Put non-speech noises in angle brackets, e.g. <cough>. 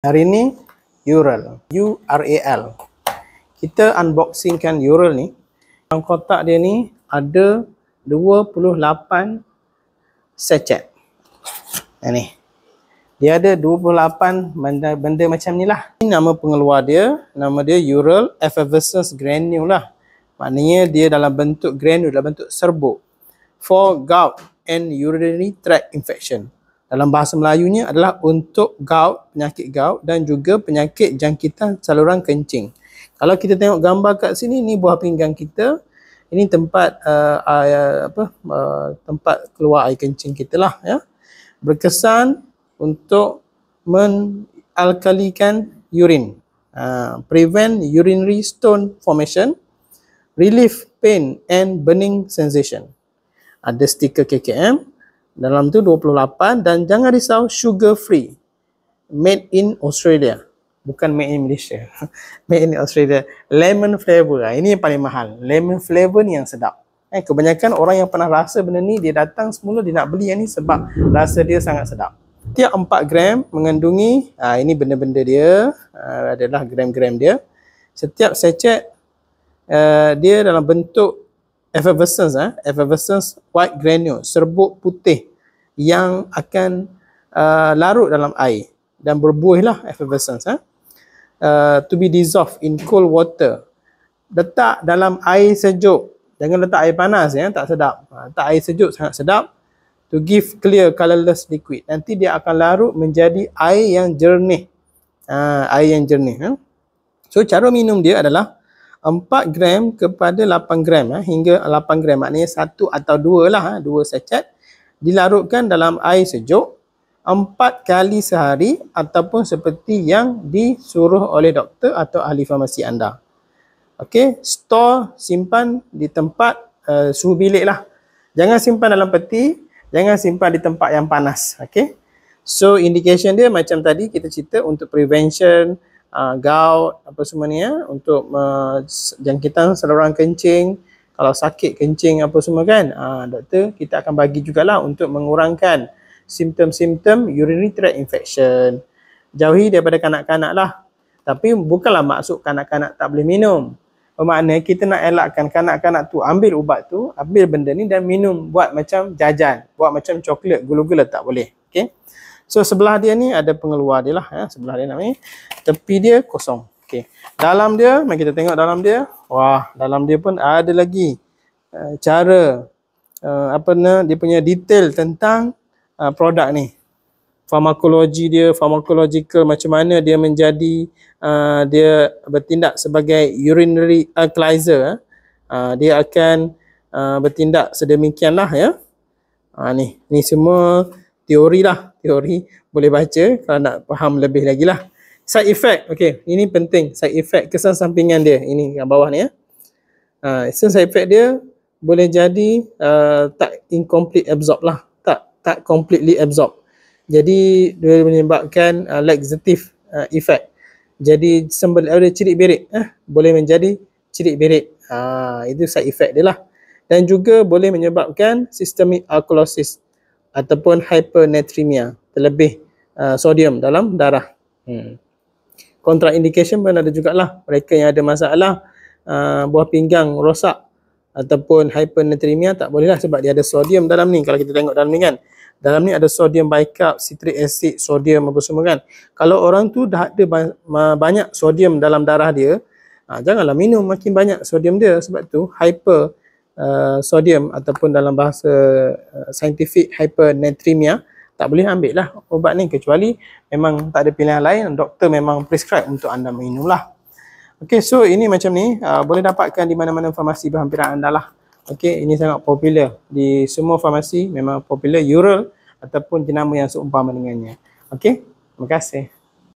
Hari ini Ural, U R A L. Kita unboxingkan Ural ni. Dalam kotak dia ni ada 28 sachet. Nah, ni. Dia ada 28 benda, benda macam ni lah. Ini nama pengeluar dia. Nama dia Ural Effervescence Granule lah. Maknanya dia dalam bentuk granule, dalam bentuk serbuk. For gout and urinary tract infection dalam bahasa Melayunya adalah untuk gout, penyakit gout dan juga penyakit jangkitan saluran kencing. Kalau kita tengok gambar kat sini ni buah pinggang kita. Ini tempat uh, air, apa uh, tempat keluar air kencing kita lah ya. Berkesan untuk mengalkalikan urine. Uh, ah, prevent urinary stone formation, relief pain and burning sensation. Ada stiker KKM, dalam tu 28 dan jangan risau sugar free made in Australia bukan made in Malaysia <laughs> made in Australia lemon flavour ah, ini yang paling mahal lemon flavour ni yang sedap eh, kebanyakan orang yang pernah rasa benda ni dia datang semula dia nak beli yang ni sebab rasa dia sangat sedap tiap 4 gram mengandungi ah ini benda-benda dia aa, ah, adalah gram-gram dia setiap sachet uh, ah, dia dalam bentuk effervescence ah eh? effervescence white granule serbuk putih yang akan uh, larut dalam air dan berbuihlah effervescence eh? uh, to be dissolved in cold water letak dalam air sejuk jangan letak air panas ya tak sedap ha, letak air sejuk sangat sedap to give clear colorless liquid nanti dia akan larut menjadi air yang jernih uh, air yang jernih eh? so cara minum dia adalah 4 gram kepada 8 gram eh? hingga 8 gram maknanya satu atau dua lah eh, Dua sachet dilarutkan dalam air sejuk empat kali sehari ataupun seperti yang disuruh oleh doktor atau ahli farmasi anda. Okey, store simpan di tempat uh, suhu bilik lah. Jangan simpan dalam peti, jangan simpan di tempat yang panas. Okey, so indication dia macam tadi kita cerita untuk prevention, uh, gout apa semua ni ya, untuk uh, jangkitan saluran kencing, kalau sakit kencing apa semua kan uh, doktor kita akan bagi jugalah untuk mengurangkan simptom-simptom urinary tract infection jauhi daripada kanak-kanak lah tapi bukanlah maksud kanak-kanak tak boleh minum bermakna kita nak elakkan kanak-kanak tu ambil ubat tu ambil benda ni dan minum buat macam jajan buat macam coklat gula-gula tak boleh okay? so sebelah dia ni ada pengeluar dia lah ya. sebelah dia nak ni tepi dia kosong Okey. Dalam dia, mari kita tengok dalam dia. Wah, dalam dia pun ada lagi uh, cara uh, apa nak dia punya detail tentang uh, produk ni. Farmakologi dia, farmakological macam mana dia menjadi uh, dia bertindak sebagai urinary alkalizer. Uh, dia akan uh, bertindak sedemikianlah ya. Ha, ni, ni semua teori lah. Teori boleh baca kalau nak faham lebih lagi lah side effect. Okey, ini penting side effect kesan sampingan dia. Ini yang bawah ni ya. Ah, uh, side effect dia boleh jadi uh, tak incomplete absorb lah. Tak tak completely absorb. Jadi dia menyebabkan uh, laxative uh, effect. Jadi sembel ada cirik berik eh boleh menjadi cirik berik. Ha, itu side effect dia lah. Dan juga boleh menyebabkan systemic alkalosis ataupun hypernatremia terlebih uh, sodium dalam darah. Hmm contraindication pun ada juga lah mereka yang ada masalah uh, buah pinggang rosak ataupun hypernatremia tak boleh lah sebab dia ada sodium dalam ni kalau kita tengok dalam ni kan dalam ni ada sodium bicarb, citric acid, sodium apa semua kan kalau orang tu dah ada ba- banyak sodium dalam darah dia ha, janganlah minum makin banyak sodium dia sebab tu hyper uh, sodium ataupun dalam bahasa uh, saintifik hypernatremia tak boleh ambil lah ubat ni kecuali memang tak ada pilihan lain doktor memang prescribe untuk anda minum lah ok so ini macam ni uh, boleh dapatkan di mana-mana farmasi berhampiran anda lah ok ini sangat popular di semua farmasi memang popular Ural ataupun jenama yang seumpama dengannya ok terima kasih